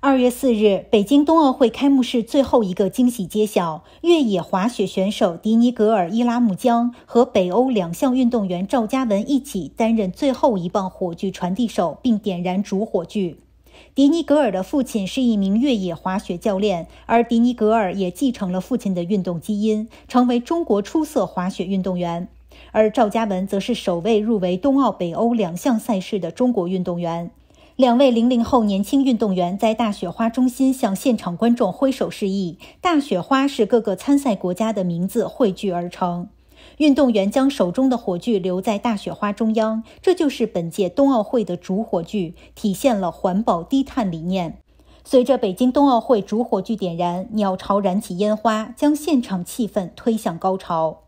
二月四日，北京冬奥会开幕式最后一个惊喜揭晓：越野滑雪选手迪尼格尔·伊拉木江和北欧两项运动员赵嘉文一起担任最后一棒火炬传递手，并点燃主火炬。迪尼格尔的父亲是一名越野滑雪教练，而迪尼格尔也继承了父亲的运动基因，成为中国出色滑雪运动员。而赵嘉文则是首位入围冬奥北欧两项赛事的中国运动员。两位零零后年轻运动员在大雪花中心向现场观众挥手示意。大雪花是各个参赛国家的名字汇聚而成。运动员将手中的火炬留在大雪花中央，这就是本届冬奥会的主火炬，体现了环保低碳理念。随着北京冬奥会主火炬点燃，鸟巢燃起烟花，将现场气氛推向高潮。